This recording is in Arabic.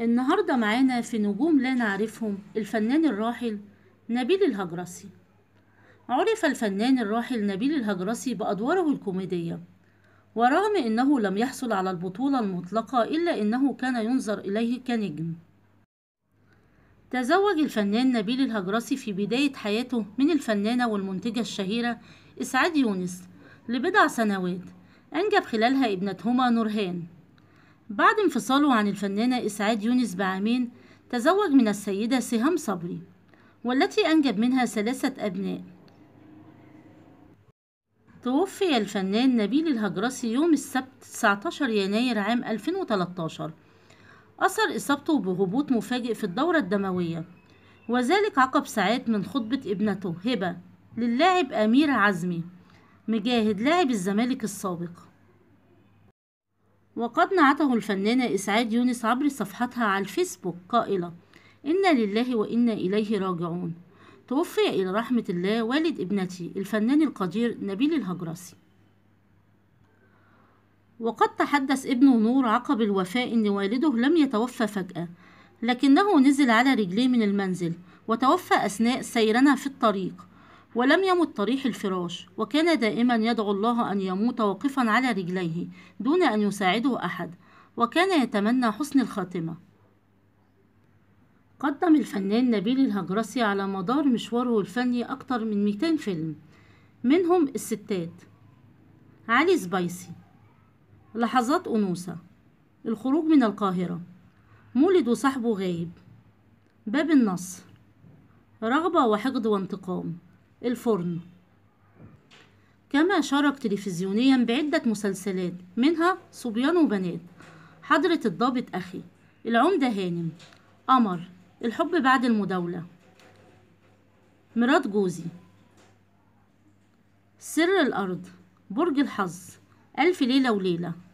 النهاردة معانا في نجوم لا نعرفهم الفنان الراحل نبيل الهجرسي عرف الفنان الراحل نبيل الهجرسي بأدواره الكوميدية ورغم أنه لم يحصل على البطولة المطلقة إلا أنه كان ينظر إليه كنجم تزوج الفنان نبيل الهجرسي في بداية حياته من الفنانة والمنتجة الشهيرة إسعاد يونس لبضع سنوات أنجب خلالها ابنتهما نورهان بعد انفصاله عن الفنانة إسعاد يونس بعامين تزوج من السيدة سهام صبري والتي أنجب منها ثلاثة أبناء توفي الفنان نبيل الهجرسي يوم السبت 19 يناير عام 2013 أثر إصابته بهبوط مفاجئ في الدورة الدموية وذلك عقب ساعات من خطبة ابنته هبة للاعب أمير عزمي مجاهد لاعب الزمالك السابق وقد نعته الفنانة إسعاد يونس عبر صفحتها على الفيسبوك قائلة إنا لله وإنا إليه راجعون توفي إلى رحمة الله والد ابنتي الفنان القدير نبيل الهجراسي وقد تحدث ابن نور عقب الوفاة إن والده لم يتوفى فجأة لكنه نزل على رجليه من المنزل وتوفى أثناء سيرنا في الطريق ولم يمت طريح الفراش وكان دائما يدعو الله أن يموت واقفا على رجليه دون أن يساعده أحد وكان يتمنى حسن الخاتمة قدم الفنان نبيل الهجرسي على مدار مشواره الفني أكثر من 200 فيلم منهم الستات علي سبايسي لحظات أنوثة الخروج من القاهرة مولد وصاحبه غايب باب النصر رغبة وحقد وانتقام الفرن كما شارك تلفزيونيا بعدة مسلسلات منها صبيان وبنات حضرة الضابط أخي العمدة هانم قمر الحب بعد المداولة مرات جوزي سر الأرض برج الحظ ألف ليلة وليلة